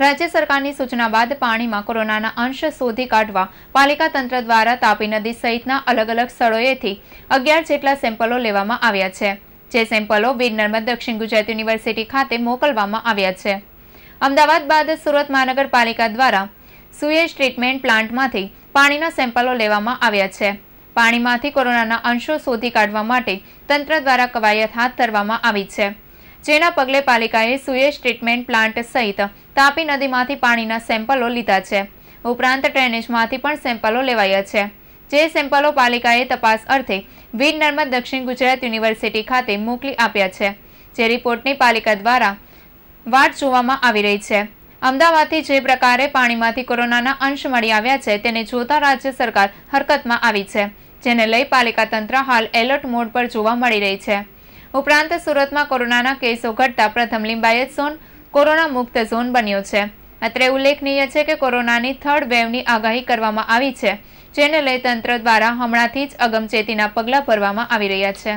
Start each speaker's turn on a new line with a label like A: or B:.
A: રાજ્ય સરકારની સૂચના બાદ પાણીમાં કોરોનાના અંશ શોધી કાઢવા પાલિકા તંત્ર દ્વારા તાપી નદી સહિતના અલગ અલગ સ્થળોએથી અગિયાર જેટલા સેમ્પલો લેવામાં આવ્યા છે જે સેમ્પલો બીડ નર્મદ દક્ષિણ ગુજરાત યુનિવર્સિટી ખાતે મોકલવામાં આવ્યા છે અમદાવાદ બાદ સુરત મહાનગરપાલિકા દ્વારા સુએજ ટ્રીટમેન્ટ પ્લાન્ટમાંથી પાણીના સેમ્પલો લેવામાં આવ્યા છે પાણીમાંથી કોરોનાના અંશો શોધી કાઢવા માટે તંત્ર દ્વારા કવાયત હાથ ધરવામાં આવી છે જેના પગલે પાલિકાએ સુએજ ટ્રીટમેન્ટ પ્લાન્ટ સહિત તાપી નદીમાંથી પાણીના સેમ્પલો લીધા છે ઉપરાંત ડ્રેનેજમાંથી પણ સેમ્પલો લેવાયા છે જે સેમ્પલો પાલિકાએ તપાસ અર્થે વીર નર્મદ દક્ષિણ ગુજરાત યુનિવર્સિટી ખાતે મોકલી આપ્યા છે જે રિપોર્ટની પાલિકા દ્વારા વાટ જોવામાં આવી રહી છે અમદાવાદથી જે પ્રકારે પાણીમાંથી કોરોનાના અંશ મળી આવ્યા છે તેને જોતા રાજ્ય સરકાર હરકતમાં આવી છે જેને લઈ પાલિકા તંત્ર હાલ એલર્ટ મોડ પર જોવા મળી રહી છે ઉપરાંત સુરતમાં કોરોનાના કેસો ઘટતા પ્રથમ લિંબાયત ઝોન કોરોના મુક્ત ઝોન બન્યો છે અત્રે ઉલ્લેખનીય છે કે કોરોનાની થર્ડ વેવની આગાહી કરવામાં આવી છે જેને લઈ તંત્ર દ્વારા હમણાંથી જ અગમચેતીના પગલાં ભરવામાં આવી રહ્યા છે